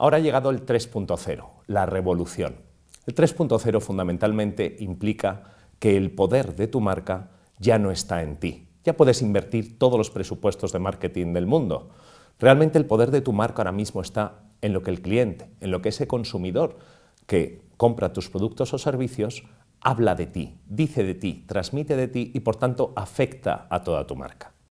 Ahora ha llegado el 3.0, la revolución. El 3.0 fundamentalmente implica que el poder de tu marca ya no está en ti. Ya puedes invertir todos los presupuestos de marketing del mundo. Realmente el poder de tu marca ahora mismo está en lo que el cliente, en lo que ese consumidor que compra tus productos o servicios, habla de ti, dice de ti, transmite de ti y por tanto afecta a toda tu marca.